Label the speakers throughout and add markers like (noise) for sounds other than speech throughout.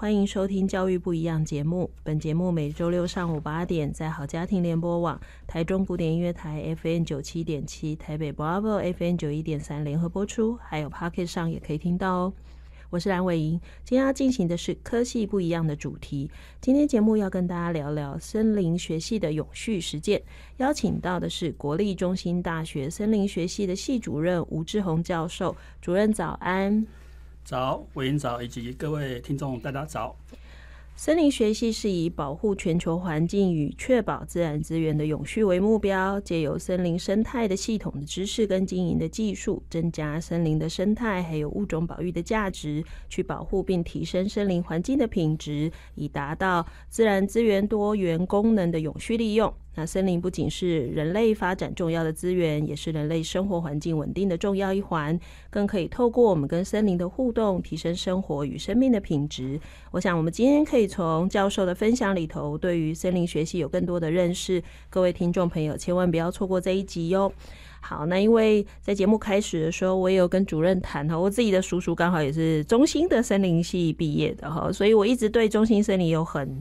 Speaker 1: 欢迎收听《教育不一样》节目，本节目每周六上午八点在好家庭联播网、台中古典音乐台 FN 九七点七、台北 Bravo FN 九一点三联合播出，还有 Pocket 上也可以听到哦。我是蓝伟莹，今天要进行的是科系不一样的主题。今天节目要跟大家聊聊森林学系的永续实践，邀请到的是国立中心大学森林学系的系主任吴志宏教授。主任早安。
Speaker 2: 早，魏英早，以及各位听众，大家早。
Speaker 1: 森林学习是以保护全球环境与确保自然资源的永续为目标，借由森林生态的系统的知识跟经营的技术，增加森林的生态还有物种保育的价值，去保护并提升森林环境的品质，以达到自然资源多元功能的永续利用。那森林不仅是人类发展重要的资源，也是人类生活环境稳定的重要一环，更可以透过我们跟森林的互动，提升生活与生命的品质。我想我们今天可以从教授的分享里头，对于森林学习有更多的认识。各位听众朋友，千万不要错过这一集哟。好，那因为在节目开始的时候，我也有跟主任谈哈，我自己的叔叔刚好也是中心的森林系毕业的哈，所以我一直对中心森林有很。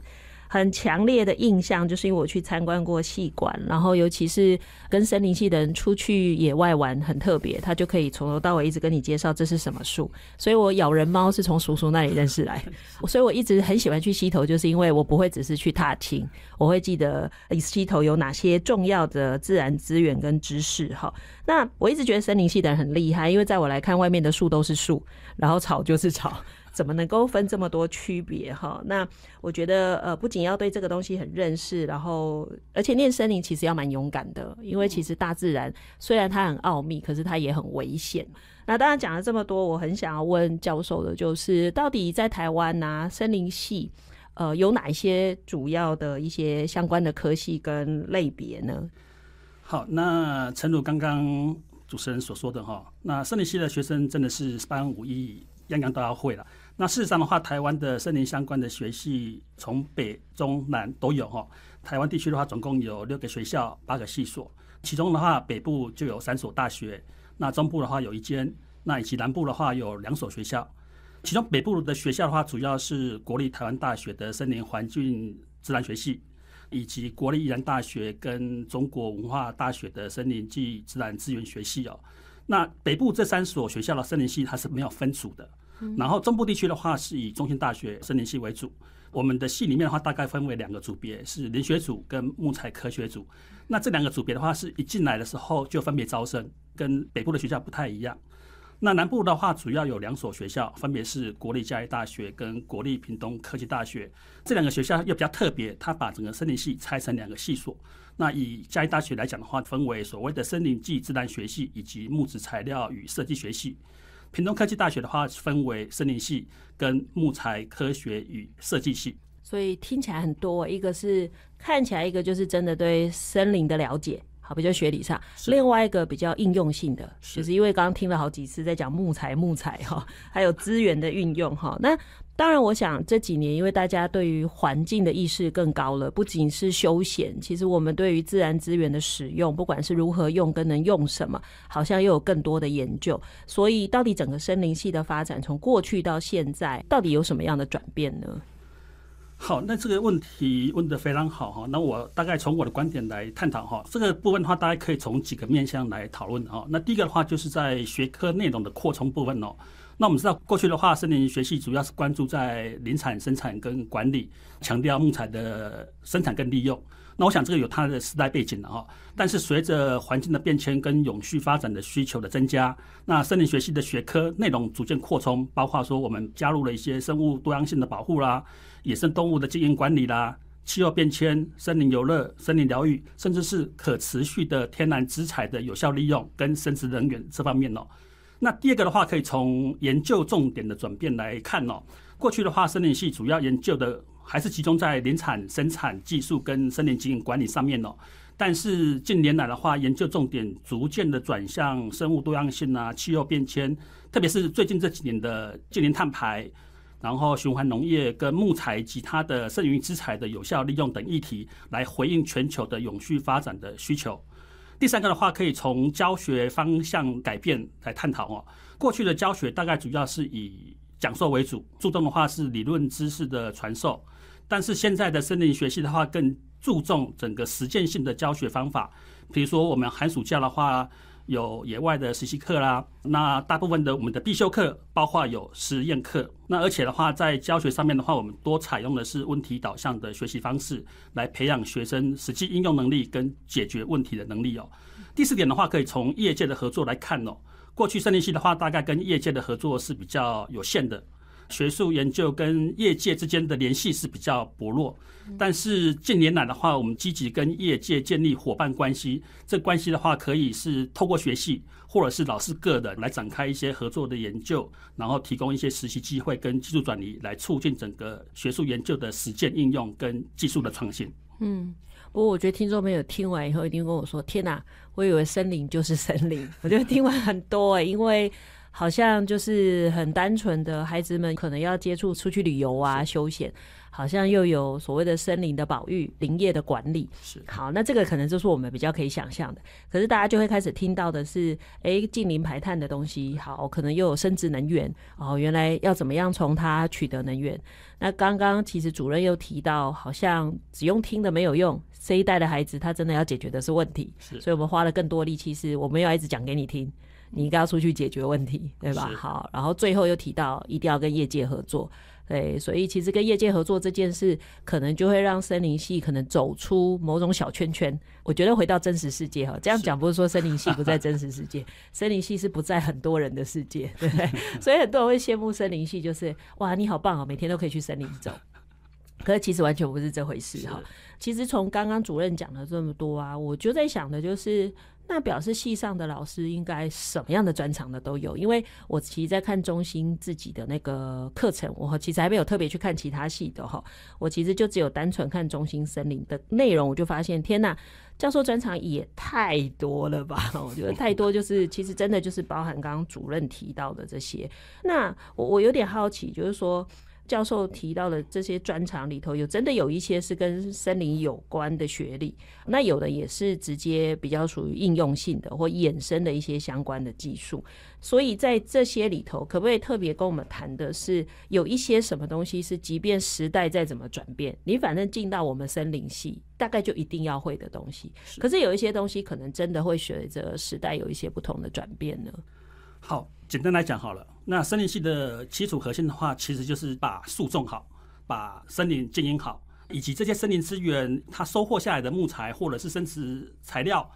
Speaker 1: 很强烈的印象，就是因为我去参观过戏馆，然后尤其是跟森林系的人出去野外玩，很特别，他就可以从头到尾一直跟你介绍这是什么树。所以我咬人猫是从叔叔那里认识来，(laughs) 所以我一直很喜欢去溪头，就是因为我不会只是去踏青，我会记得溪头有哪些重要的自然资源跟知识。哈，那我一直觉得森林系的人很厉害，因为在我来看，外面的树都是树，然后草就是草。怎么能够分这么多区别哈？那我觉得呃，不仅要对这个东西很认识，然后而且念森林其实要蛮勇敢的，因为其实大自然虽然它很奥秘，可是它也很危险。那当然讲了这么多，我很想要问教授的，就是到底在台湾呢，森林系呃有哪一些主要的一些相关的科系跟类
Speaker 2: 别呢？好，那正如刚刚主持人所说的哈，那森林系的学生真的是班五一，样样都要会了。那事实上的话，台湾的森林相关的学系，从北、中、南都有哈。台湾地区的话，总共有六个学校，八个系所。其中的话，北部就有三所大学。那中部的话有一间，那以及南部的话有两所学校。其中北部的学校的话，主要是国立台湾大学的森林环境自然学系，以及国立宜兰大学跟中国文化大学的森林暨自然资源学系哦。那北部这三所学校的森林系它是没有分组的。然后中部地区的话是以中心大学森林系为主，我们的系里面的话大概分为两个组别，是林学组跟木材科学组。那这两个组别的话是一进来的时候就分别招生，跟北部的学校不太一样。那南部的话主要有两所学校，分别是国立嘉义大学跟国立屏东科技大学。这两个学校又比较特别，它把整个森林系拆成两个系所。那以嘉义大学来讲的话，分为所谓的森林系自然学系以及木质材料与设计学系。屏东科技大学的话，分为森林系跟木材科学与设计系，
Speaker 1: 所以听起来很多。一个是看起来，一个就是真的对森林的了解，好，比较学理上；另外一个比较应用性的，就是因为刚刚听了好几次在讲木材，木材哈，还有资源的运用哈，那。当然，我想这几年，因为大家对于环境的意识更高了，不仅是休闲，其实我们对于自然资源的使用，不管是如何用跟能用什么，好像又有更多的研究。所以，到底整个森林系的发展，从过去到现在，到底有什么样的转变
Speaker 2: 呢？好，那这个问题问得非常好哈。那我大概从我的观点来探讨哈。这个部分的话，大家可以从几个面向来讨论哈。那第一个的话，就是在学科内容的扩充部分哦。那我们知道，过去的话，森林学系主要是关注在林产生产跟管理，强调木材的生产跟利用。那我想这个有它的时代背景了哈。但是随着环境的变迁跟永续发展的需求的增加，那森林学系的学科内容逐渐扩充，包括说我们加入了一些生物多样性的保护啦、野生动物的经营管理啦、气候变迁、森林游乐、森林疗愈，甚至是可持续的天然资材的有效利用跟生殖能源这方面哦。那第二个的话，可以从研究重点的转变来看哦。过去的话，森林系主要研究的还是集中在林产生产技术跟森林经营管理上面哦。但是近年来的话，研究重点逐渐的转向生物多样性啊、气候变迁，特别是最近这几年的近年碳排，然后循环农业跟木材及它的剩余资材的有效利用等议题，来回应全球的永续发展的需求。第三个的话，可以从教学方向改变来探讨哦。过去的教学大概主要是以讲授为主，注重的话是理论知识的传授，但是现在的森林学系的话，更注重整个实践性的教学方法，比如说我们寒暑假的话。有野外的实习课啦，那大部分的我们的必修课包括有实验课，那而且的话，在教学上面的话，我们多采用的是问题导向的学习方式，来培养学生实际应用能力跟解决问题的能力哦。第四点的话，可以从业界的合作来看哦，过去森林系的话，大概跟业界的合作是比较有限的。学术研究跟业界之间的联系是比较薄弱，但是近年来的话，我们积极跟业界建立伙伴关系。这关系的话，可以是透过学系或者是老师个人来展开一些合作的研究，然后提供一些实习机会跟技术转移，来促进整个学术研究的实践应用跟技术的创新。
Speaker 1: 嗯，不过我觉得听众朋友听完以后一定跟我说：“天哪，我以为森林就是森林。(laughs) ”我觉得听完很多哎，因为。好像就是很单纯的，孩子们可能要接触出去旅游啊、休闲，好像又有所谓的森林的保育、林业的管理。是好，那这个可能就是我们比较可以想象的。可是大家就会开始听到的是，哎，近零排碳的东西，好，可能又有生殖能源哦，原来要怎么样从它取得能源？那刚刚其实主任又提到，好像只用听的没有用，这一代的孩子他真的要解决的是问题。是，所以我们花了更多力气，是我们要一直讲给你听。你应该要出去解决问题，对吧？好，然后最后又提到一定要跟业界合作，对，所以其实跟业界合作这件事，可能就会让森林系可能走出某种小圈圈。我觉得回到真实世界哈，这样讲不是说森林系不在真实世界，(laughs) 森林系是不在很多人的世界，对不对？所以很多人会羡慕森林系，就是哇，你好棒哦，每天都可以去森林走。可是其实完全不是这回事哈。其实从刚刚主任讲了这么多啊，我就在想的就是。那表示系上的老师应该什么样的专长的都有，因为我其实在看中心自己的那个课程，我其实还没有特别去看其他系的哈，我其实就只有单纯看中心森林的内容，我就发现天哪，教授专长也太多了吧？我觉得太多，就是其实真的就是包含刚刚主任提到的这些。那我我有点好奇，就是说。教授提到的这些专长里头，有真的有一些是跟森林有关的学历，那有的也是直接比较属于应用性的或衍生的一些相关的技术。所以在这些里头，可不可以特别跟我们谈的是，有一些什么东西是，即便时代再怎么转变，你反正进到我们森林系，大概就一定要会的东西。可是有一些东西，可能真的会随着时代有一些不同的转变呢。
Speaker 2: 好。简单来讲好了，那森林系的基础核心的话，其实就是把树种好，把森林经营好，以及这些森林资源它收获下来的木材或者是生殖材料，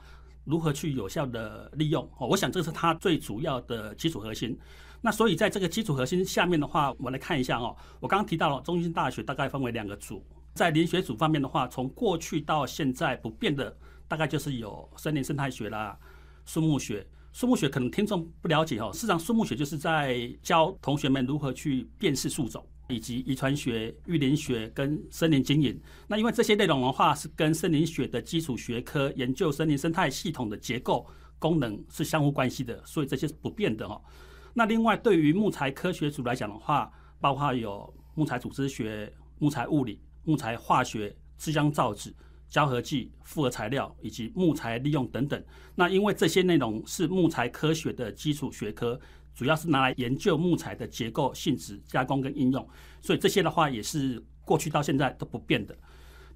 Speaker 2: 如何去有效的利用哦，我想这是它最主要的基础核心。那所以在这个基础核心下面的话，我们来看一下哦，我刚刚提到了，中心大学大概分为两个组，在林学组方面的话，从过去到现在不变的，大概就是有森林生态学啦、树木学。树木学可能听众不了解哦，事实上树木学就是在教同学们如何去辨识树种，以及遗传学、育林学跟森林经营。那因为这些内容的话是跟森林学的基础学科研究森林生态系统的结构功能是相互关系的，所以这些是不变的哦。那另外对于木材科学组来讲的话，包括有木材组织学、木材物理、木材化学、制浆造纸。胶合剂、复合材料以及木材利用等等。那因为这些内容是木材科学的基础学科，主要是拿来研究木材的结构性质、加工跟应用，所以这些的话也是过去到现在都不变的。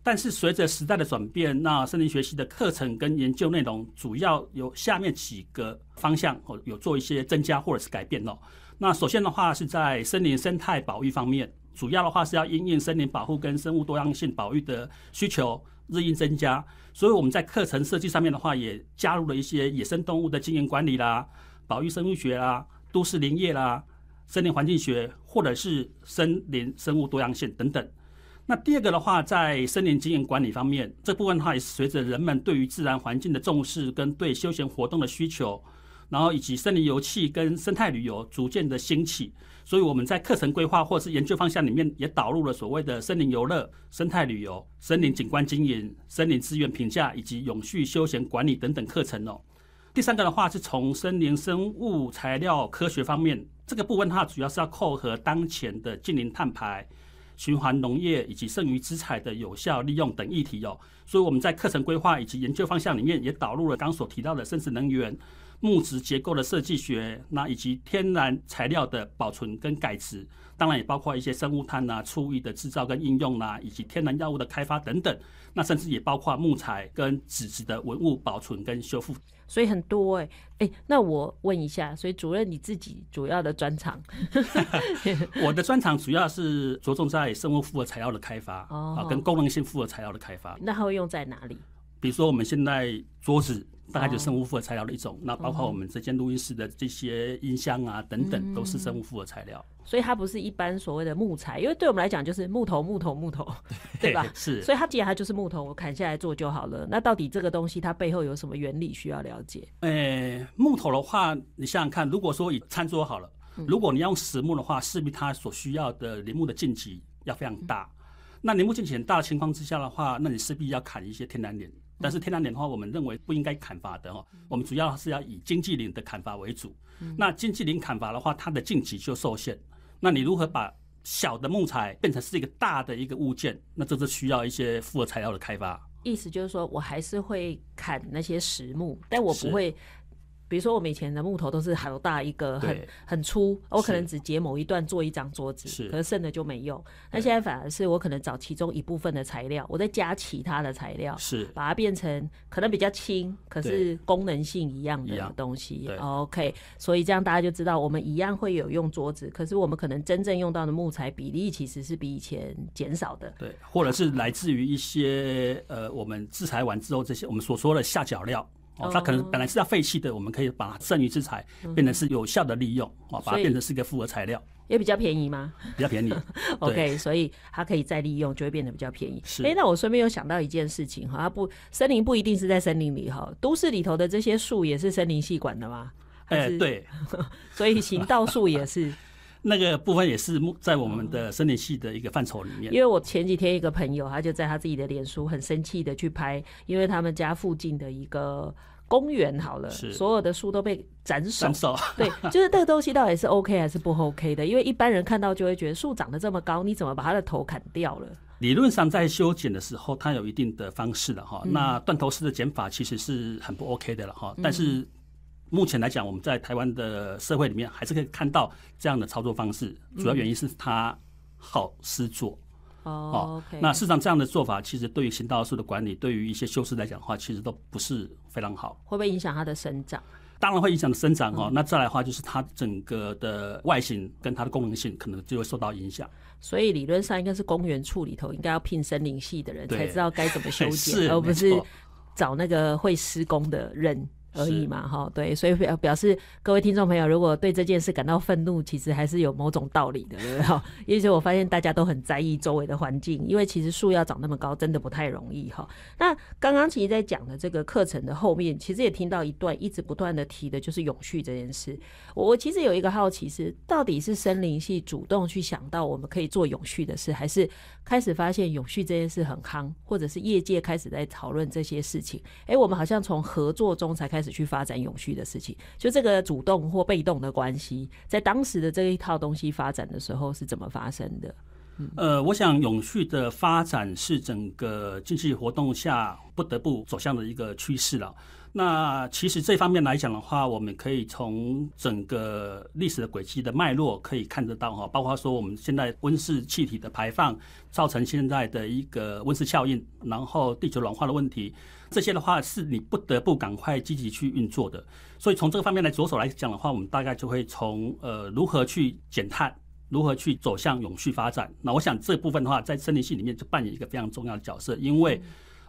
Speaker 2: 但是随着时代的转变，那森林学习的课程跟研究内容主要有下面几个方向，有做一些增加或者是改变哦。那首先的话是在森林生态保育方面，主要的话是要因应森林保护跟生物多样性保育的需求。日益增加，所以我们在课程设计上面的话，也加入了一些野生动物的经营管理啦、保育生物学啦、都市林业啦、森林环境学或者是森林生物多样性等等。那第二个的话，在森林经营管理方面，这部分的话也是随着人们对于自然环境的重视跟对休闲活动的需求。然后以及森林油气跟生态旅游逐渐的兴起，所以我们在课程规划或是研究方向里面也导入了所谓的森林游乐、生态旅游、森林景观经营、森林资源评价以及永续休闲管理等等课程哦。第三个的话是从森林生物材料科学方面，这个部分的话主要是要扣合当前的近邻碳排、循环农业以及剩余资产的有效利用等议题哦。所以我们在课程规划以及研究方向里面也导入了刚所提到的生殖能源。木质结构的设计学，那以及天然材料的保存跟改质，当然也包括一些生物炭呐、粗盐的制造跟应用呐，以及天然药物的开发等等。那甚至也包括木材跟纸质的文物保存跟修复。所以很多
Speaker 1: 哎哎，那我问一下，所以主任你自己主要的专长？
Speaker 2: (laughs) 我的专长主要是着重在生物复合材料的开发啊，跟功能性复合材料的开发。
Speaker 1: 那它会用在哪里？
Speaker 2: 比如说，我们现在桌子大概就是生物复合材料的一种，那包括我们这间录音室的这些音箱啊等等，都是生物复合材料。
Speaker 1: 所以它不是一般所谓的木材，因为对我们来讲就是木头木头木头，(laughs) 对吧？是。所以它既然它就是木头，我砍下来做就好了。那到底这个东西它背后有什么原理需要了解？
Speaker 2: 诶，木头的话，你想想看，如果说以餐桌好了，如果你要用实木的话，势必它所需要的林木的面积要非常大。那林木面积很大的情况之下的话，那你势必要砍一些天然林。但是天然莲的话，我们认为不应该砍伐的哦。我们主要是要以经济林的砍伐为主。那经济林砍伐的话，它的禁忌就受限。那你如何把小的木材变成是一个大的一个物件？那这是需要一些复合材料的开发。
Speaker 1: 意思就是说我还是会砍那些实木，但我不会。比如说，我们以前的木头都是好大一个，很很粗，我可能只截某一段做一张桌子，是，可剩的就没用。那现在反而是我可能找其中一部分的材料，我再加其他的材料，是，把它变成可能比较轻，可是功能性一样的东西，OK。所以这样大家就知道，我们一样会有用桌子，可是我们可能真正用到的木材比例其实是比以前减少的，对，
Speaker 2: 或者是来自于一些呃，我们制材完之后这些我们所说的下脚料。哦，它可能本来是要废弃的，我们可以把剩余之材变成是有效的利用，哦，把它变成是一个复合材料，
Speaker 1: 也比较便宜吗？比较便宜，(laughs) o k
Speaker 2: 所以它
Speaker 1: 可以再利用，就会变得比较便宜。是，哎，那我顺便又想到一件事情哈，不，森林不一定是在森林里哈，都市里头的这些树也是森林系管的吗？哎，对，(laughs)
Speaker 2: 所以行道树也是。那个部分也是在我们的生林系的一个范畴里面。因为
Speaker 1: 我前几天一个朋友，他就在他自己的脸书很生气的去拍，因为他们家附近的一个公园好了，所有的树都被斩首。斩首。对，(laughs) 就是这个东西到底是 OK 还是不 OK 的？因为一般人看到就会觉得树长得这么高，你怎么把它的头砍掉了？
Speaker 2: 理论上在修剪的时候，它有一定的方式的哈。那断头式的剪法其实是很不 OK 的了哈。但是。目前来讲，我们在台湾的社会里面还是可以看到这样的操作方式。主要原因是它好施作
Speaker 1: 哦。那市
Speaker 2: 场这样的做法，其实对于行道树的管理，对于一些修饰来讲的话，其实都不是非常好。会
Speaker 1: 不会影响它的生长？
Speaker 2: 当然会影响的生长哦。那再来的话，就是它整个的外形跟它的功能性，可能就会受到影响。所以理论上应该是公
Speaker 1: 园处里头应该要聘森林系的人，才知道该怎么修剪，而不是找那个会施工的人。而已嘛，哈，对，所以表表示各位听众朋友，如果对这件事感到愤怒，其实还是有某种道理的，对不对？哈，因为我发现大家都很在意周围的环境，因为其实树要长那么高，真的不太容易，哈。那刚刚其实，在讲的这个课程的后面，其实也听到一段一直不断的提的，就是永续这件事。我我其实有一个好奇是，到底是森林系主动去想到我们可以做永续的事，还是开始发现永续这件事很夯，或者是业界开始在讨论这些事情？哎，我们好像从合作中才开始。去发展永续的事情，就这个主动或被动的关系，在当时的这一套东西发展的时候是怎么发生的？
Speaker 2: 呃，我想永续的发展是整个经济活动下不得不走向的一个趋势了。那其实这方面来讲的话，我们可以从整个历史的轨迹的脉络可以看得到哈，包括说我们现在温室气体的排放造成现在的一个温室效应，然后地球暖化的问题，这些的话是你不得不赶快积极去运作的。所以从这个方面来着手来讲的话，我们大概就会从呃如何去减碳，如何去走向永续发展。那我想这部分的话，在森林系里面就扮演一个非常重要的角色，因为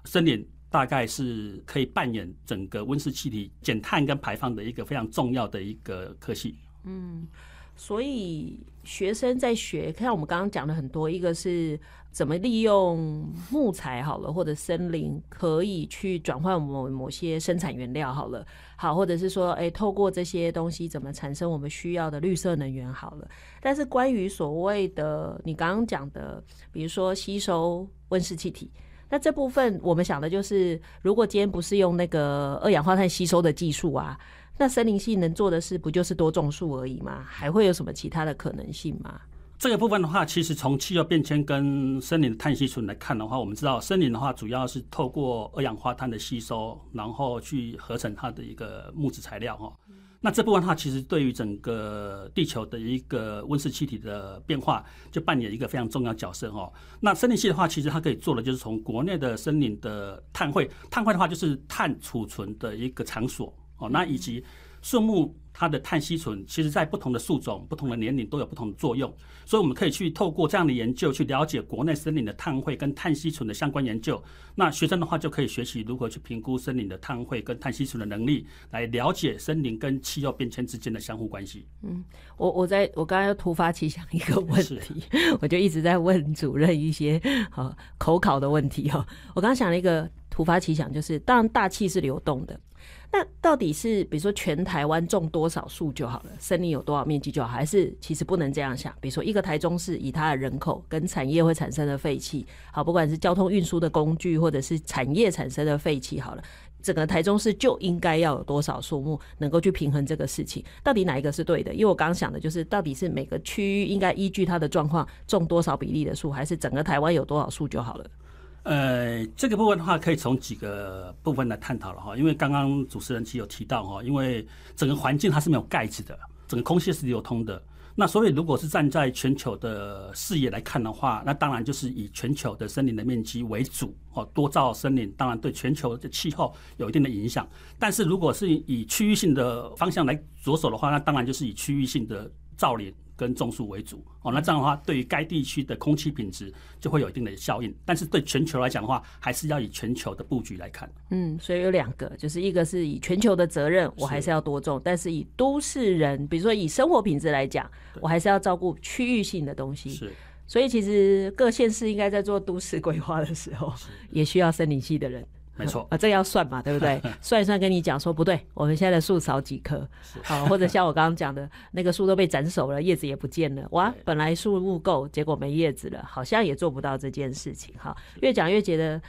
Speaker 2: 森林。大概是可以扮演整个温室气体减碳跟排放的一个非常重要的一个科系。
Speaker 1: 嗯，所以学生在学，像我们刚刚讲了很多，一个是怎么利用木材好了，或者森林可以去转换某某些生产原料好了，好，或者是说，哎，透过这些东西怎么产生我们需要的绿色能源好了。但是关于所谓的你刚刚讲的，比如说吸收温室气体。那这部分我们想的就是，如果今天不是用那个二氧化碳吸收的技术啊，那森林系能做的事不就是多种树而已吗？还会有什么其他的可能性吗？
Speaker 2: 这个部分的话，其实从气候变迁跟森林的碳吸存来看的话，我们知道森林的话主要是透过二氧化碳的吸收，然后去合成它的一个木质材料哈。那这部分的话，其实对于整个地球的一个温室气体的变化，就扮演一个非常重要角色哦。那森林系的话，其实它可以做的就是从国内的森林的碳汇，碳汇的话就是碳储存的一个场所哦。那以及。树木它的碳吸存，其实在不同的树种、不同的年龄都有不同的作用，所以我们可以去透过这样的研究，去了解国内森林的碳汇跟碳吸存的相关研究。那学生的话，就可以学习如何去评估森林的碳汇跟碳吸存的能力，来了解森林跟气候变迁之间的相互关系。嗯，
Speaker 1: 我我在我刚刚突发奇想一个问题，我就一直在问主任一些好口考的问题哦。我刚刚想了一个突发奇想，就是当然大气是流动的。那到底是比如说全台湾种多少树就好了，森林有多少面积就好，还是其实不能这样想？比如说一个台中市以它的人口跟产业会产生的废气，好，不管是交通运输的工具或者是产业产生的废气好了，整个台中市就应该要有多少树木能够去平衡这个事情？到底哪一个是对的？因为我刚想的就是，到底是每个区域应该依据它的状况种多少比例的树，还是整个台
Speaker 2: 湾有多少树就好了？呃，这个部分的话，可以从几个部分来探讨了哈。因为刚刚主持人其实有提到哈，因为整个环境它是没有盖子的，整个空气是流通的。那所以如果是站在全球的视野来看的话，那当然就是以全球的森林的面积为主哦，多造森林当然对全球的气候有一定的影响。但是如果是以区域性的方向来着手的话，那当然就是以区域性的。造林跟种树为主哦，那这样的话，对于该地区的空气品质就会有一定的效应。但是对全球来讲的话，还是要以全球的布局来看。
Speaker 1: 嗯，所以有两个，就是一个是以全球的责任，我还是要多种；但是以都市人，比如说以生活品质来讲，我还是要照顾区域性的东西。是，所以其实各县市应该在做都市规划的时候，也需要森林系的人。没错 (laughs) 啊，这要算嘛，对不对？(laughs) 算一算，跟你讲说不对，我们现在的树少几棵，好，或者像我刚刚讲的那个树都被斩首了，叶子也不见了，哇，本来树物够，结果没叶子了，好像也做不到这件事情哈。越讲越觉得，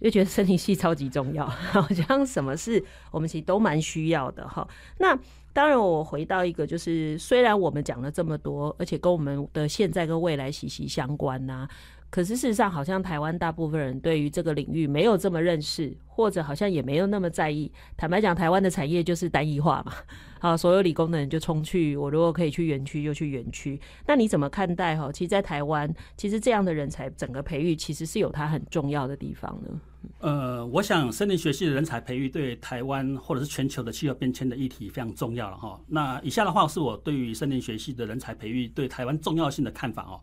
Speaker 1: 越觉得森林系超级重要，(laughs) 好像什么事我们其实都蛮需要的哈。那当然，我回到一个，就是虽然我们讲了这么多，而且跟我们的现在跟未来息息相关呐。可是事实上，好像台湾大部分人对于这个领域没有这么认识，或者好像也没有那么在意。坦白讲，台湾的产业就是单一化嘛。(laughs) 好，所有理工的人就冲去，我如果可以去园区就去园区。那你怎么看待哈？其实，在台湾，其实这样的人才整个培育，其实是有它很重要的地方呢。
Speaker 2: 呃，我想，森林学系的人才培育对台湾或者是全球的气候变迁的议题非常重要了哈。那以下的话是我对于森林学系的人才培育对台湾重要性的看法哦。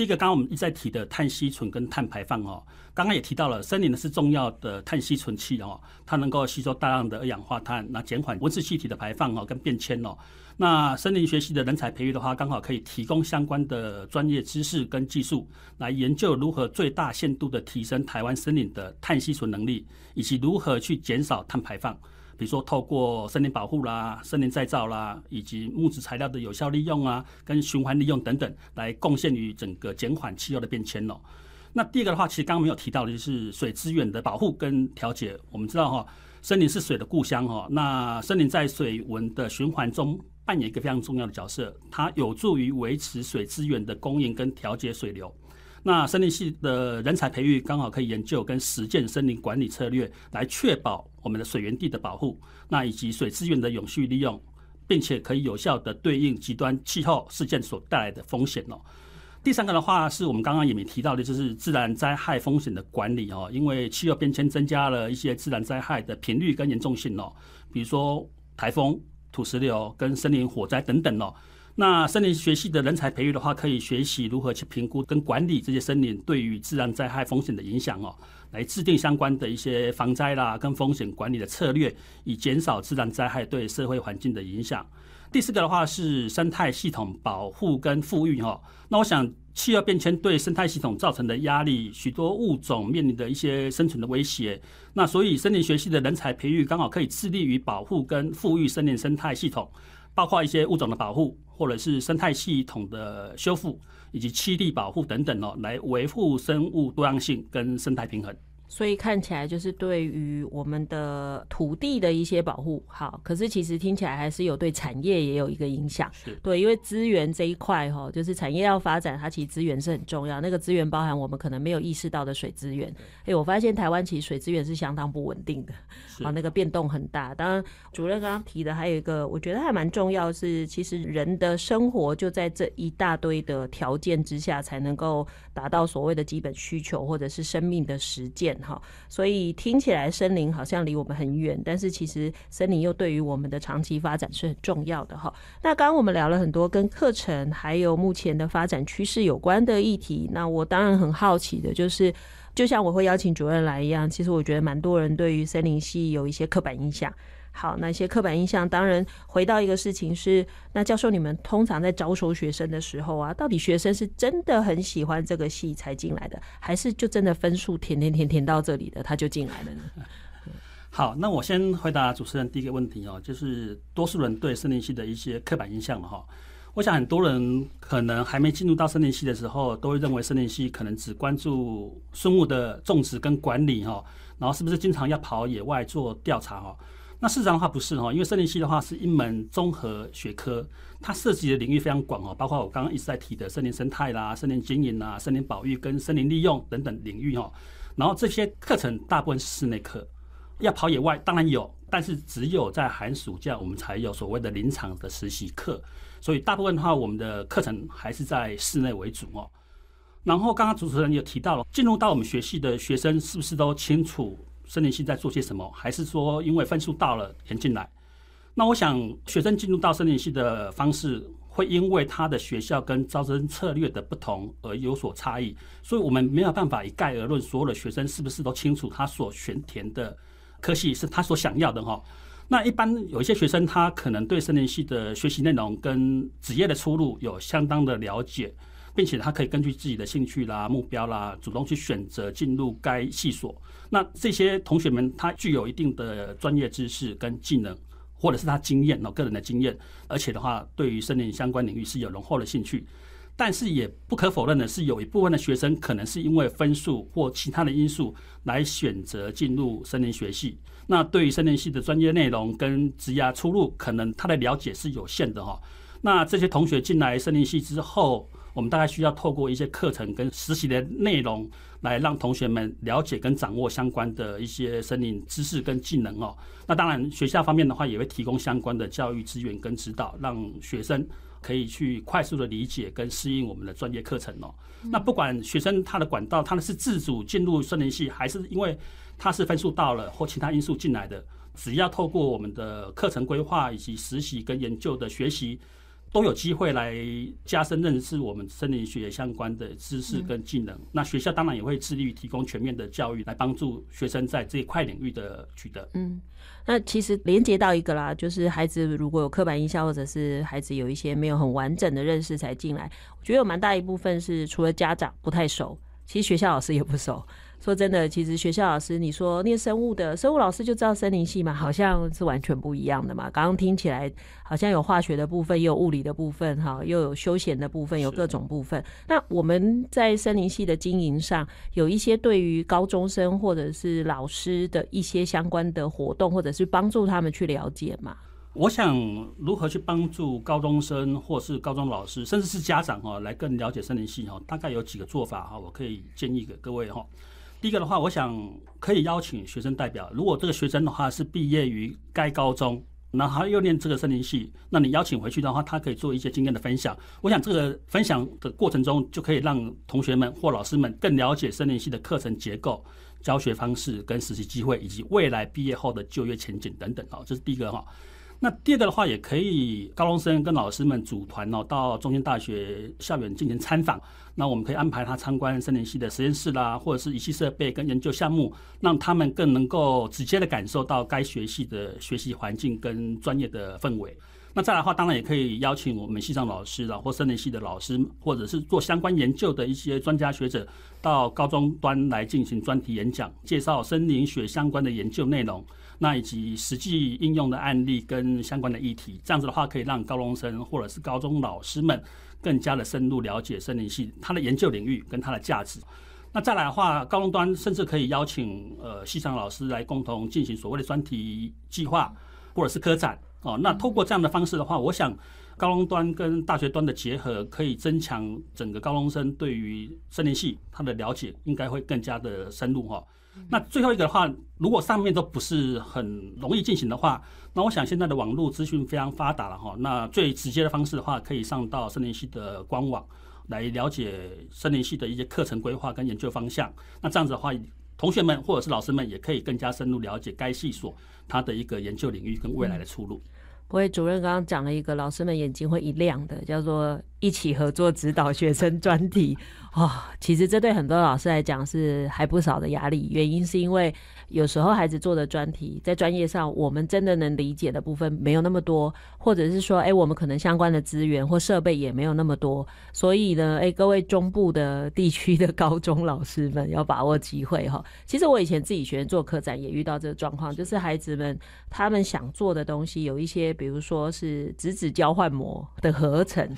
Speaker 2: 第一个，刚刚我们一再提的碳吸存跟碳排放哦，刚刚也提到了，森林呢是重要的碳吸存器哦，它能够吸收大量的二氧化碳，那减缓温室气体的排放哦，跟变迁哦。那森林学习的人才培育的话，刚好可以提供相关的专业知识跟技术，来研究如何最大限度的提升台湾森林的碳吸存能力，以及如何去减少碳排放。比如说，透过森林保护啦、森林再造啦，以及木质材料的有效利用啊，跟循环利用等等，来贡献于整个减缓气候的变迁哦。那第二个的话，其实刚刚没有提到的就是水资源的保护跟调节。我们知道哈，森林是水的故乡哈，那森林在水文的循环中扮演一个非常重要的角色，它有助于维持水资源的供应跟调节水流。那森林系的人才培育刚好可以研究跟实践森林管理策略，来确保。我们的水源地的保护，那以及水资源的永续利用，并且可以有效的对应极端气候事件所带来的风险哦。第三个的话，是我们刚刚也没提到的，就是自然灾害风险的管理哦。因为气候变迁增加了一些自然灾害的频率跟严重性哦，比如说台风、土石流跟森林火灾等等哦。那森林学系的人才培育的话，可以学习如何去评估跟管理这些森林对于自然灾害风险的影响哦，来制定相关的一些防灾啦跟风险管理的策略，以减少自然灾害对社会环境的影响。第四个的话是生态系统保护跟复育哈。那我想气候变迁对生态系统造成的压力，许多物种面临的一些生存的威胁。那所以森林学系的人才培育刚好可以致力于保护跟富裕森林生态系统，包括一些物种的保护。或者是生态系统的修复，以及栖地保护等等哦，来维护生物多样性跟生态平衡。
Speaker 1: 所以看起来就是对于我们的土地的一些保护好，可是其实听起来还是有对产业也有一个影响，对，因为资源这一块哈，就是产业要发展，它其实资源是很重要。那个资源包含我们可能没有意识到的水资源，哎，我发现台湾其实水资源是相当不稳定的，啊，那个变动很大。当然，主任刚刚提的还有一个，我觉得还蛮重要，是其实人的生活就在这一大堆的条件之下，才能够达到所谓的基本需求或者是生命的实践。好，所以听起来森林好像离我们很远，但是其实森林又对于我们的长期发展是很重要的哈。那刚刚我们聊了很多跟课程还有目前的发展趋势有关的议题，那我当然很好奇的就是，就像我会邀请主任来一样，其实我觉得蛮多人对于森林系有一些刻板印象。好，那一些刻板印象，当然回到一个事情是，那教授你们通常在招收学生的时候啊，到底学生是真的很喜欢这个系才进来的，还是就真的分数填填填填到这里的他就进来了呢？(laughs)
Speaker 2: 好，那我先回答主持人第一个问题哦，就是多数人对森林系的一些刻板印象哈。我想很多人可能还没进入到森林系的时候，都会认为森林系可能只关注树木的种植跟管理哈，然后是不是经常要跑野外做调查哈？那事实上的话不是哦，因为森林系的话是一门综合学科，它涉及的领域非常广哦，包括我刚刚一直在提的森林生态啦、森林经营啦、森林保育跟森林利用等等领域哦。然后这些课程大部分是室内课，要跑野外当然有，但是只有在寒暑假我们才有所谓的林场的实习课，所以大部分的话我们的课程还是在室内为主哦。然后刚刚主持人有提到了，进入到我们学系的学生是不是都清楚？森林系在做些什么？还是说因为分数到了填进来？那我想，学生进入到森林系的方式，会因为他的学校跟招生策略的不同而有所差异，所以我们没有办法一概而论，所有的学生是不是都清楚他所选填的科系是他所想要的哈？那一般有一些学生，他可能对森林系的学习内容跟职业的出路有相当的了解。并且他可以根据自己的兴趣啦、目标啦，主动去选择进入该系所。那这些同学们，他具有一定的专业知识跟技能，或者是他经验哦，个人的经验。而且的话，对于森林相关领域是有浓厚的兴趣。但是也不可否认的是，有一部分的学生可能是因为分数或其他的因素来选择进入森林学系。那对于森林系的专业内容跟职业出路，可能他的了解是有限的哈。那这些同学进来森林系之后，我们大概需要透过一些课程跟实习的内容，来让同学们了解跟掌握相关的一些森林知识跟技能哦。那当然，学校方面的话也会提供相关的教育资源跟指导，让学生可以去快速的理解跟适应我们的专业课程哦。那不管学生他的管道，他是自主进入森林系，还是因为他是分数到了或其他因素进来的，只要透过我们的课程规划以及实习跟研究的学习。都有机会来加深认识我们森林学相关的知识跟技能。那学校当然也会致力于提供全面的教育，来帮助学生在这一块领域的取得。
Speaker 1: 嗯，那其实连接到一个啦，就是孩子如果有刻板印象，或者是孩子有一些没有很完整的认识才进来，我觉得有蛮大一部分是除了家长不太熟，其实学校老师也不熟。说真的，其实学校老师，你说念生物的生物老师就知道森林系嘛？好像是完全不一样的嘛。刚刚听起来好像有化学的部分，也有物理的部分，哈，又有休闲的部分，有各种部分。那我们在森林系的经营上，有一些对于高中生或者是老师的一些相关的活动，或者是帮助他们去了解嘛？
Speaker 2: 我想如何去帮助高中生或是高中老师，甚至是家长哈，来更了解森林系哈？大概有几个做法哈，我可以建议给各位哈。第一个的话，我想可以邀请学生代表。如果这个学生的话是毕业于该高中，然后又念这个森林系，那你邀请回去的话，他可以做一些经验的分享。我想这个分享的过程中，就可以让同学们或老师们更了解森林系的课程结构、教学方式、跟实习机会以及未来毕业后的就业前景等等啊。这是第一个哈。那第二个的话，也可以高中生跟老师们组团哦，到中心大学校园进行参访。那我们可以安排他参观森林系的实验室啦，或者是仪器设备跟研究项目，让他们更能够直接的感受到该学系的学习环境跟专业的氛围。那再来的话，当然也可以邀请我们系上老师啦，或森林系的老师，或者是做相关研究的一些专家学者，到高中端来进行专题演讲，介绍森林学相关的研究内容。那以及实际应用的案例跟相关的议题，这样子的话可以让高中生或者是高中老师们更加的深入了解森林系它的研究领域跟它的价值。那再来的话，高中端甚至可以邀请呃系长老师来共同进行所谓的专题计划或者是科展哦。那透过这样的方式的话，我想高中端跟大学端的结合可以增强整个高中生对于森林系它的了解，应该会更加的深入哈。那最后一个的话，如果上面都不是很容易进行的话，那我想现在的网络资讯非常发达了哈。那最直接的方式的话，可以上到森林系的官网来了解森林系的一些课程规划跟研究方向。那这样子的话，同学们或者是老师们也可以更加深入了解该系所它的一个研究领域跟未来的出路。
Speaker 1: 各位主任刚刚讲了一个，老师们眼睛会一亮的，叫做一起合作指导学生专题。哇，(laughs) 其实这对很多老师来讲是还不少的压力，原因是因为有时候孩子做的专题在专业上我们真的能理解的部分没有那么多，或者是说，哎，我们可能相关的资源或设备也没有那么多。所以呢，哎，各位中部的地区的高中老师们要把握机会哈。(laughs) 其实我以前自己学做课展也遇到这个状况，就是孩子们他们想做的东西有一些。比如说是离子交换膜的合成。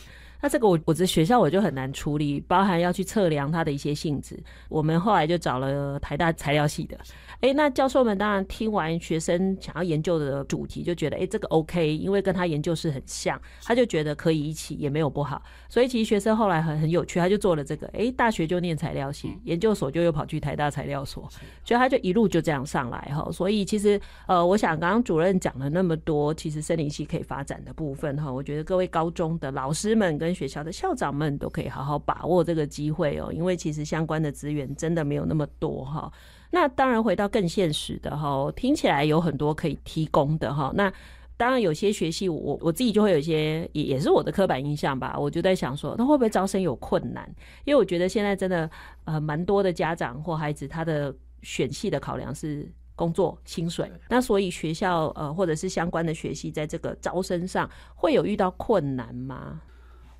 Speaker 1: 那这个我我在学校我就很难处理，包含要去测量它的一些性质。我们后来就找了台大材料系的，哎，那教授们当然听完学生想要研究的主题，就觉得哎这个 OK，因为跟他研究是很像，他就觉得可以一起，也没有不好。所以其实学生后来很很有趣，他就做了这个，哎，大学就念材料系，研究所就又跑去台大材料所，所以他就一路就这样上来哈。所以其实呃，我想刚刚主任讲了那么多，其实森林系可以发展的部分哈，我觉得各位高中的老师们跟学校的校长们都可以好好把握这个机会哦，因为其实相关的资源真的没有那么多哈。那当然回到更现实的哈，听起来有很多可以提供的哈。那当然有些学系，我我自己就会有一些，也是我的刻板印象吧。我就在想说，那会不会招生有困难？因为我觉得现在真的呃，蛮多的家长或孩子他的选系的考量是工作薪水。那所以学校呃，或者是相关的学系，在这个招生上会有遇到困难吗？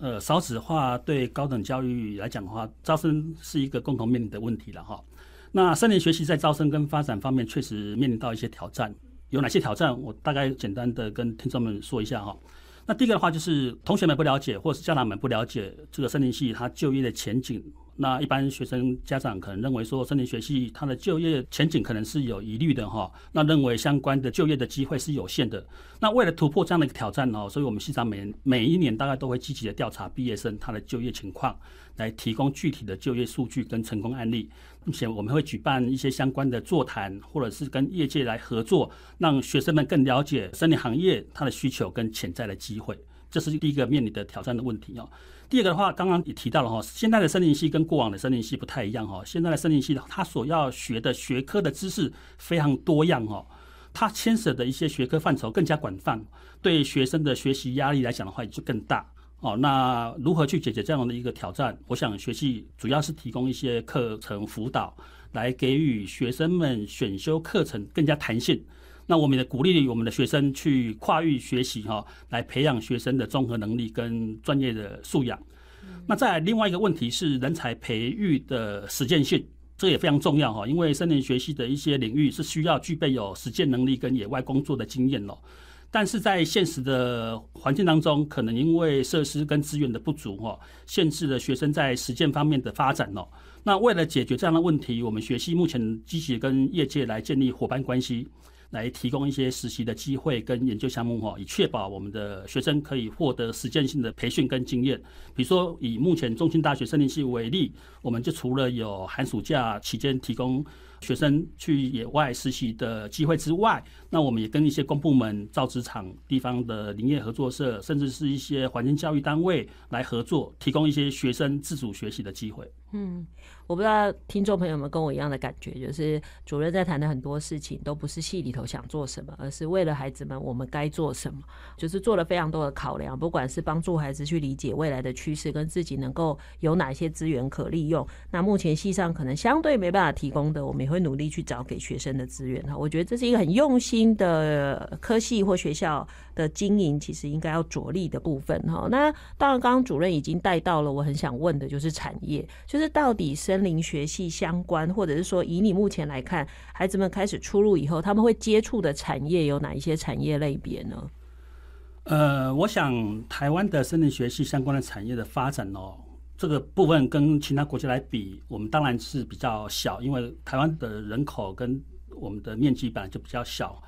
Speaker 2: 呃，少子化对高等教育来讲的话，招生是一个共同面临的问题了哈。那森林学习在招生跟发展方面确实面临到一些挑战，有哪些挑战？我大概简单的跟听众们说一下哈。那第一个的话就是同学们不了解，或是家长们不了解，这个森林系它就业的前景。那一般学生家长可能认为说，森林学系它的就业前景可能是有疑虑的哈。那认为相关的就业的机会是有限的。那为了突破这样的一个挑战呢，所以我们系长每每一年大概都会积极的调查毕业生他的就业情况，来提供具体的就业数据跟成功案例。并且我们会举办一些相关的座谈，或者是跟业界来合作，让学生们更了解森林行业它的需求跟潜在的机会。这是第一个面临的挑战的问题哦。第二个的话，刚刚也提到了哈，现在的森林系跟过往的森林系不太一样哈，现在的森林系它所要学的学科的知识非常多样哈，它牵涉的一些学科范畴更加广泛，对学生的学习压力来讲的话也就更大哦。那如何去解决这样的一个挑战？我想学系主要是提供一些课程辅导，来给予学生们选修课程更加弹性。那我们也鼓励我们的学生去跨域学习哈，来培养学生的综合能力跟专业的素养。那在另外一个问题是人才培育的实践性，这也非常重要哈。因为森林学习的一些领域是需要具备有实践能力跟野外工作的经验哦。但是在现实的环境当中，可能因为设施跟资源的不足哈，限制了学生在实践方面的发展哦。那为了解决这样的问题，我们学习目前积极跟业界来建立伙伴关系。来提供一些实习的机会跟研究项目哈，以确保我们的学生可以获得实践性的培训跟经验。比如说，以目前中兴大学森林系为例，我们就除了有寒暑假期间提供学生去野外实习的机会之外，那我们也跟一些公部门、造纸厂、地方的林业合作社，甚至是一些环境教育单位来合作，提供一些学生自主学习的机会。
Speaker 1: 嗯。我不知道听众朋友们跟我一样的感觉，就是主任在谈的很多事情都不是戏里头想做什么，而是为了孩子们我们该做什么，就是做了非常多的考量，不管是帮助孩子去理解未来的趋势跟自己能够有哪些资源可利用。那目前系上可能相对没办法提供的，我们也会努力去找给学生的资源哈。我觉得这是一个很用心的科系或学校的经营，其实应该要着力的部分哈。那当然，刚刚主任已经带到了，我很想问的就是产业，就是到底是。森林学系相关，或者是说，以你目前来看，孩子们开始出入以后，他们会接触的产业有哪一些
Speaker 2: 产业类别呢？呃，我想台湾的森林学系相关的产业的发展哦，这个部分跟其他国家来比，我们当然是比较小，因为台湾的人口跟我们的面积本来就比较小。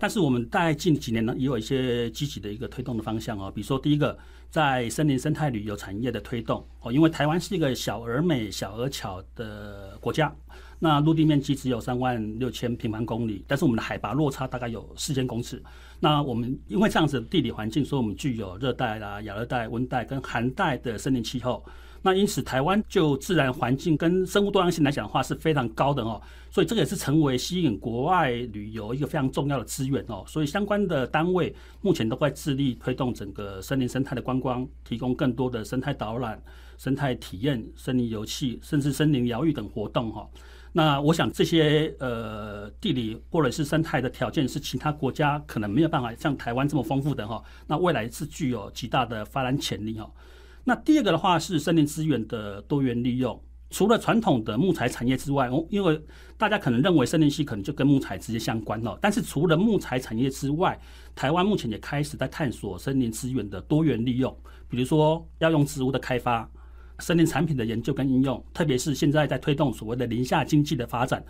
Speaker 2: 但是我们在近几年呢，也有一些积极的一个推动的方向哦，比如说第一个。在森林生态旅游产业的推动哦，因为台湾是一个小而美、小而巧的国家，那陆地面积只有三万六千平方公里，但是我们的海拔落差大概有四千公尺。那我们因为这样子地理环境，所以我们具有热带啦、亚热带、温带跟寒带的森林气候。那因此，台湾就自然环境跟生物多样性来讲的话，是非常高的哦。所以，这个也是成为吸引国外旅游一个非常重要的资源哦。所以，相关的单位目前都在致力推动整个森林生态的观光，提供更多的生态导览、生态体验、森林游戏，甚至森林疗愈等活动哈。那我想，这些呃地理或者是生态的条件，是其他国家可能没有办法像台湾这么丰富的哈。那未来是具有极大的发展潜力哈。那第二个的话是森林资源的多元利用，除了传统的木材产业之外，因为大家可能认为森林系可能就跟木材直接相关了，但是除了木材产业之外，台湾目前也开始在探索森林资源的多元利用，比如说要用植物的开发、森林产品的研究跟应用，特别是现在在推动所谓的林下经济的发展。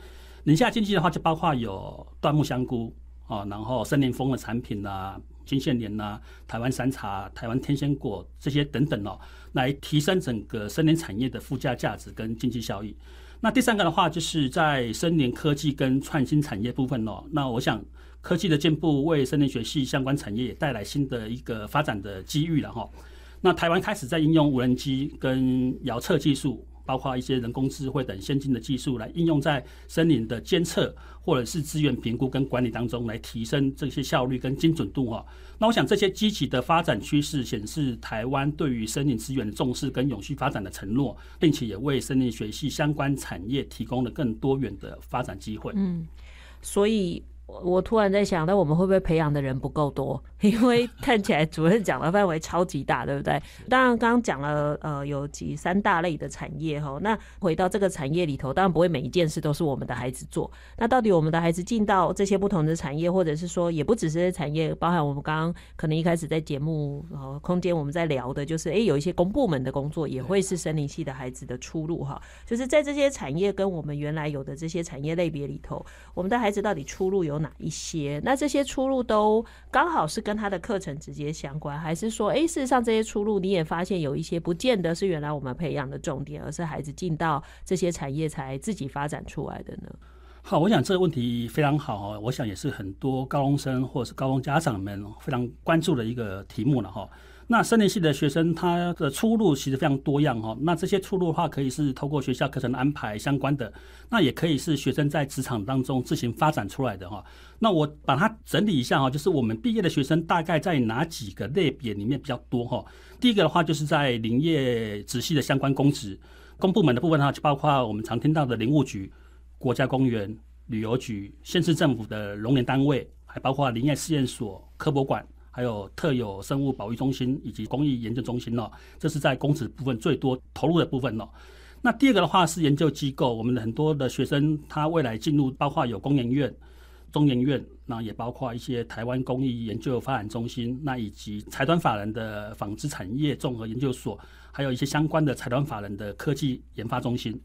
Speaker 2: 林下经济的话，就包括有椴木香菇啊，然后森林风的产品呐。金线莲呐，台湾山茶、台湾天仙果这些等等哦，来提升整个森林产业的附加价值跟经济效益。那第三个的话，就是在森林科技跟创新产业部分哦。那我想科技的进步为森林学系相关产业带来新的一个发展的机遇了哈。那台湾开始在应用无人机跟遥测技术。包括一些人工智慧等先进的技术，来应用在森林的监测，或者是资源评估跟管理当中，来提升这些效率跟精准度哈。那我想这些积极的发展趋势，显示台湾对于森林资源的重视跟永续发展的承诺，并且也为森林学系相关产业提供了更多元的发展机会。嗯，所以。
Speaker 1: 我突然在想那我们会不会培养的人不够多？(laughs) 因为看起来主任讲的范围超级大，对不对？(laughs) 当然，刚刚讲了，呃，有几三大类的产业哈。那回到这个产业里头，当然不会每一件事都是我们的孩子做。那到底我们的孩子进到这些不同的产业，或者是说，也不只是产业，包含我们刚刚可能一开始在节目空间我们在聊的，就是哎，有一些公部门的工作也会是森林系的孩子的出路哈。就是在这些产业跟我们原来有的这些产业类别里头，我们的孩子到底出路有？哪一些？那这些出路都刚好是跟他的课程直接相关，还是说，哎，事实上这些出路你也发现有一些不见得是原来我们培养的重点，而是孩子进到这些产业才自己发展
Speaker 2: 出来的呢？好，我想这个问题非常好哈，我想也是很多高中生或者是高中家长们非常关注的一个题目了哈。那森林系的学生，他的出路其实非常多样哈。那这些出路的话，可以是透过学校课程的安排相关的，那也可以是学生在职场当中自行发展出来的哈。那我把它整理一下哈，就是我们毕业的学生大概在哪几个类别里面比较多哈？第一个的话，就是在林业直系的相关公职、公部门的部分哈，就包括我们常听到的林务局、国家公园、旅游局、县市政府的农联单位，还包括林业试验所、科博馆。还有特有生物保育中心以及工艺研究中心哦，这是在公职部分最多投入的部分哦。那第二个的话是研究机构，我们很多的学生他未来进入，包括有工研院、中研院，那也包括一些台湾工艺研究发展中心，那以及财团法人的纺织产业综合研究所，还有一些相关的财团法人的科技研发中心。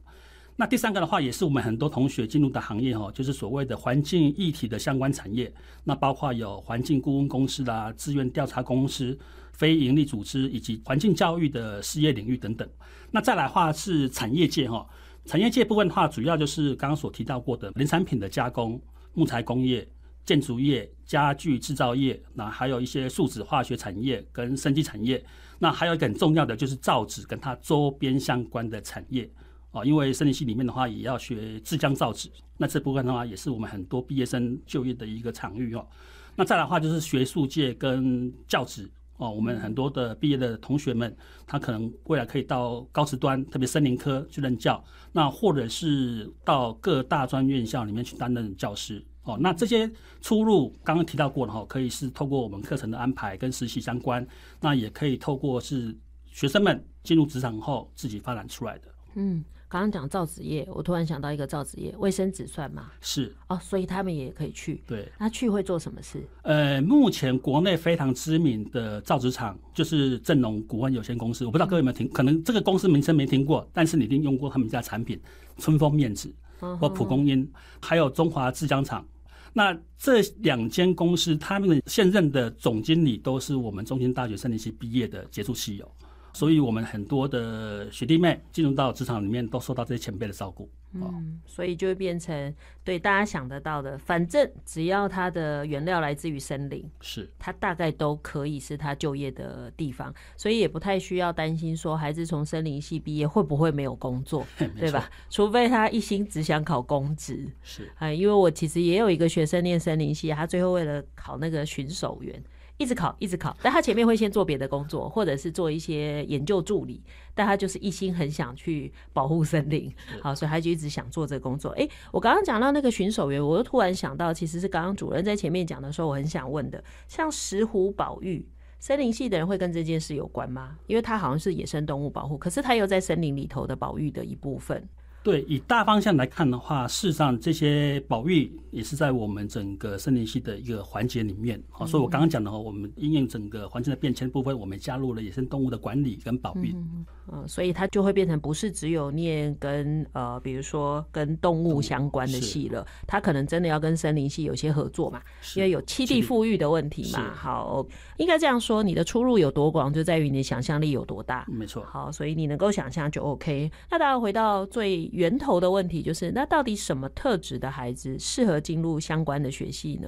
Speaker 2: 那第三个的话，也是我们很多同学进入的行业哈，就是所谓的环境一体的相关产业。那包括有环境顾问公司啦、自愿调查公司、非营利组织以及环境教育的事业领域等等。那再来话是产业界哈，产业界部分的话，主要就是刚刚所提到过的农产品的加工、木材工业、建筑业、家具制造业，那还有一些树脂化学产业跟生机产业。那还有一个很重要的就是造纸跟它周边相关的产业。哦，因为森林系里面的话，也要学制浆造纸，那这部分的话，也是我们很多毕业生就业的一个场域哦。那再来的话，就是学术界跟教职哦，我们很多的毕业的同学们，他可能未来可以到高职端，特别森林科去任教，那或者是到各大专院校里面去担任教师哦。那这些出路刚刚提到过了哈，可以是透过我们课程的安排跟实习相关，那也可以透过是学生们进入职场后自己发展出来的，
Speaker 1: 嗯。刚刚讲造纸业，我突然想到一个造纸业，卫生纸算吗？是哦，所以他们也可以去。对，那去会做什么事？
Speaker 2: 呃，目前国内非常知名的造纸厂就是正隆股份有限公司，我不知道各位有没有听，可能这个公司名称没听过，但是你一定用过他们家产品，春风面纸或蒲公英，还有中华制浆厂。那这两间公司他们的现任的总经理都是我们中兴大学森林系毕业的杰出校友。所以，我们很多的学弟妹进入到职场里面，都受到这些前辈的照顾
Speaker 1: 嗯，所以就会变成对大家想得到的，反正只要他的原料来自于森林，是，他大概都可以是他就业的地方，所以也不太需要担心说，孩子从森林系毕业会不会没有工作，对吧？除非他一心只想考公职，是啊。因为我其实也有一个学生念森林系，他最后为了考那个巡守员。一直考，一直考，但他前面会先做别的工作，或者是做一些研究助理，但他就是一心很想去保护森林，好，所以他就一直想做这个工作。哎，我刚刚讲到那个巡守员，我又突然想到，其实是刚刚主任在前面讲的时候，我很想问的，像石虎保育，森林系的人会跟这件事有关吗？因为他好像是野生动物保护，可是他又在森林里头的保育的一部分。
Speaker 2: 对，以大方向来看的话，事实上这些保育也是在我们整个森林系的一个环节里面啊。所以，我刚刚讲的话，我们应用整个环境的变迁部分，我们加入了野生动物的管理跟保育。嗯，所以它就会变成不是只有念跟呃，比如说跟动物
Speaker 1: 相关的系了，它可能真的要跟森林系有些合作嘛，因为有栖地富裕的问题嘛。好，应该这样说，你的出入有多广，就在于你的想象力有多大。没错，好，所以你能够想象就 OK。那大家回到最。源头的问题就是，那到底什
Speaker 2: 么特质的孩子适合进入相关的学系呢？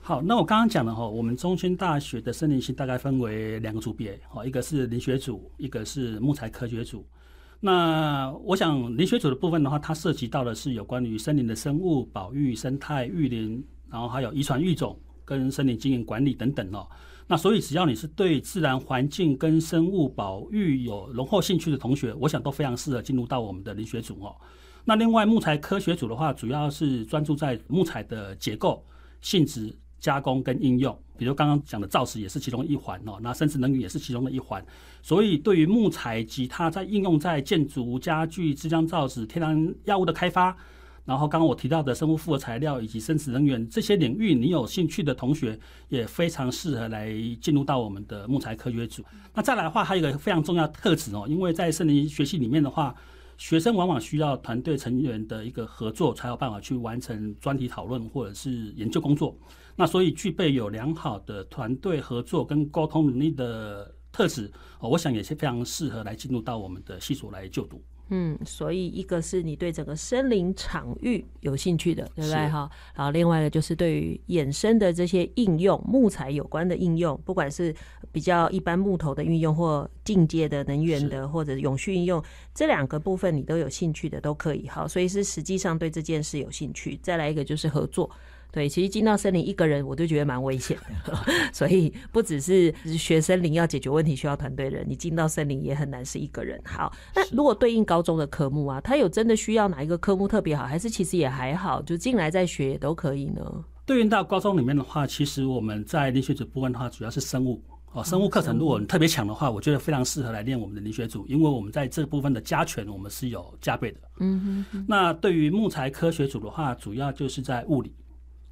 Speaker 2: 好，那我刚刚讲了哈，我们中心大学的森林系大概分为两个组别，哈，一个是林学组，一个是木材科学组。那我想林学组的部分的话，它涉及到的是有关于森林的生物保育、生态育林，然后还有遗传育种跟森林经营管理等等哦。那所以，只要你是对自然环境跟生物保育有浓厚兴趣的同学，我想都非常适合进入到我们的林学组哦。那另外木材科学组的话，主要是专注在木材的结构性质、加工跟应用，比如刚刚讲的造纸也是其中一环哦。那甚至能源也是其中的一环。所以，对于木材及它在应用在建筑、家具、制浆、造纸、天然药物的开发。然后，刚刚我提到的生物复合材料以及生殖能源这些领域，你有兴趣的同学也非常适合来进入到我们的木材科学组。那再来的话，还有一个非常重要特质哦，因为在森林学习里面的话，学生往往需要团队成员的一个合作，才有办法去完成专题讨论或者是研究工作。那所以具备有良好的团队合作跟沟通能力的特质，我想也是非常适合来进入到我们的系所来就读。
Speaker 1: 嗯，所以一个是你对整个森林场域有兴趣的，对不对哈？然后另外一个就是对于衍生的这些应用，木材有关的应用，不管是比较一般木头的运用，或进阶的能源的，或者永续应用，这两个部分你都有兴趣的都可以。好，所以是实际上对这件事有兴趣。再来一个就是合作。对，其实进到森林一个人，我都觉得蛮危险的，(laughs) 所以不只是学森林要解决问题需要团队人，你进到森林也很难是一个人。好，那如果对应高中的科目啊，他有真的需要哪一个科目特别好，还是其实也还好，就进来再学也都可以呢？
Speaker 2: 对应到高中里面的话，其实我们在力学组部分的话，主要是生物哦，生物课程如果你特别强的话，我觉得非常适合来练我们的力学组，因为我们在这部分的加权我们是有加倍的。嗯哼。那对于木材科学组的话，主要就是在物理。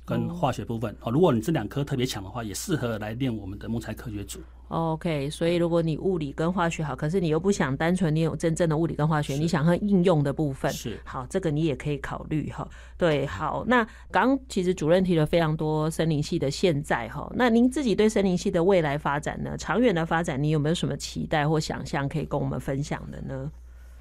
Speaker 2: 跟化学部分哦，如果你这两科特别强的话，也适合来练我们的木材科学组。
Speaker 1: OK，所以如果你物理跟化学好，可是你又不想单纯练真正的物理跟化学，你想和应用的部分，是好，这个你也可以考虑哈。对，好，那刚其实主任提了非常多森林系的现在哈，那您自己对森林系的未来发展呢，长远的发展，你有没有什么期待或想象可以跟我们分享的呢？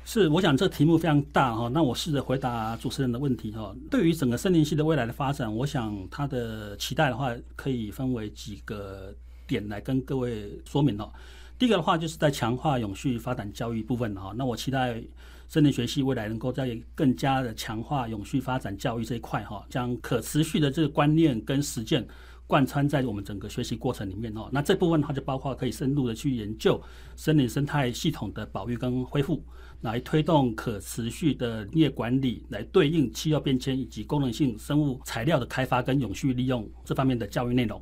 Speaker 2: 是，我想这题目非常大哈，那我试着回答主持人的问题哈。对于整个森林系的未来的发展，我想他的期待的话，可以分为几个点来跟各位说明哦。第一个的话，就是在强化永续发展教育部分哈。那我期待森林学系未来能够在更加的强化永续发展教育这一块哈，将可持续的这个观念跟实践贯穿在我们整个学习过程里面哦。那这部分的话，就包括可以深入的去研究森林生态系统的保育跟恢复。来推动可持续的林业管理，来对应气候变迁以及功能性生物材料的开发跟永续利用这方面的教育内容。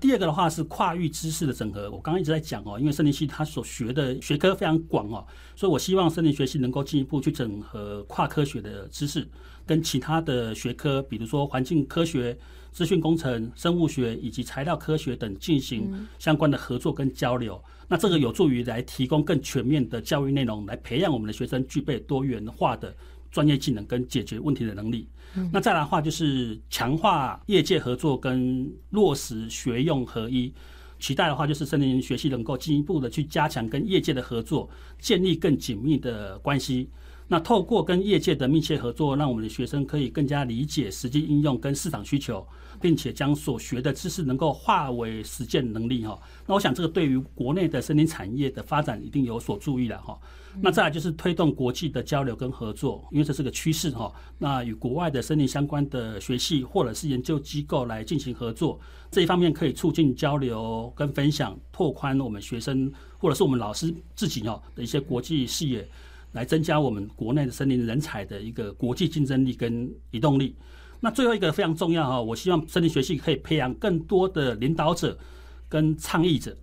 Speaker 2: 第二个的话是跨域知识的整合。我刚刚一直在讲哦，因为森林系它所学的学科非常广哦，所以我希望森林学习能够进一步去整合跨科学的知识，跟其他的学科，比如说环境科学、资讯工程、生物学以及材料科学等进行相关的合作跟交流。那这个有助于来提供更全面的教育内容，来培养我们的学生具备多元化的专业技能跟解决问题的能力。那再来的话，就是强化业界合作跟落实学用合一。期待的话，就是森林学习能够进一步的去加强跟业界的合作，建立更紧密的关系。那透过跟业界的密切合作，让我们的学生可以更加理解实际应用跟市场需求，并且将所学的知识能够化为实践能力哈。那我想这个对于国内的森林产业的发展一定有所注意了哈。那再来就是推动国际的交流跟合作，因为这是个趋势哈。那与国外的森林相关的学系或者是研究机构来进行合作，这一方面可以促进交流跟分享，拓宽我们学生或者是我们老师自己哦的一些国际视野。来增加我们国内的森林人才的一个国际竞争力跟移动力。那最后一个非常重要哈，我希望森林学系可以培养更多的领导者跟倡议者。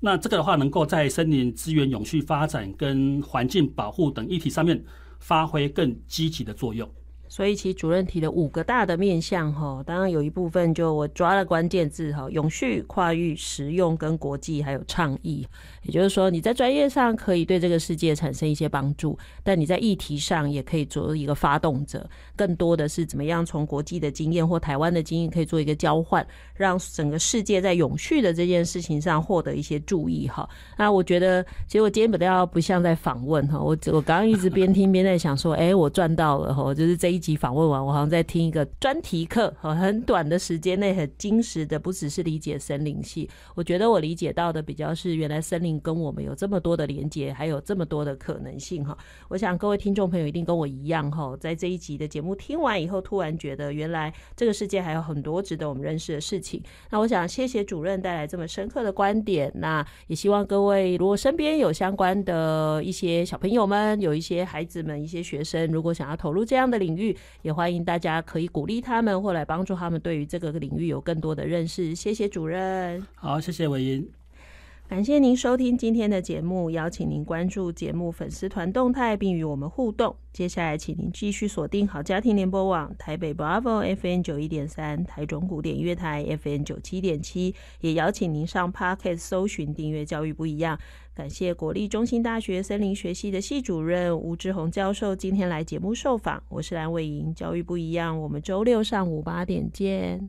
Speaker 2: 那这个的话，能够在森林资源永续发展跟环境保护等议题上面发挥更积极的作用。所以，其主
Speaker 1: 任提的五个大的面向哈，当然有一部分就我抓了关键字哈：永续、跨域、实用、跟国际，还有倡议。也就是说，你在专业上可以对这个世界产生一些帮助，但你在议题上也可以做一个发动者。更多的是怎么样从国际的经验或台湾的经验可以做一个交换，让整个世界在永续的这件事情上获得一些注意哈。那我觉得，其实我今天本来不像在访问哈，我我刚刚一直边听边在想说，哎，我赚到了哈。就是这一集访问完，我好像在听一个专题课，和很短的时间内很精实的，不只是理解森林系，我觉得我理解到的比较是原来森林。跟我们有这么多的连接，还有这么多的可能性哈！我想各位听众朋友一定跟我一样哈，在这一集的节目听完以后，突然觉得原来这个世界还有很多值得我们认识的事情。那我想谢谢主任带来这么深刻的观点。那也希望各位如果身边有相关的一些小朋友们，有一些孩子们、一些学生，如果想要投入这样的领域，也欢迎大家可以鼓励他们或来帮助他们，对于这个领域有更多的认识。谢谢主任。好，
Speaker 2: 谢谢伟英。
Speaker 1: 感谢您收听今天的节目，邀请您关注节目粉丝团动态，并与我们互动。接下来，请您继续锁定好家庭联播网台北 Bravo F N 九一点三、台中古典乐台 F N 九七点七，也邀请您上 p o r c e s t 搜寻订阅《教育不一样》。感谢国立中心大学森林学系的系主任吴志宏教授今天来节目受访，我是蓝伟莹，《教育不一样》，我们周六上午八点见。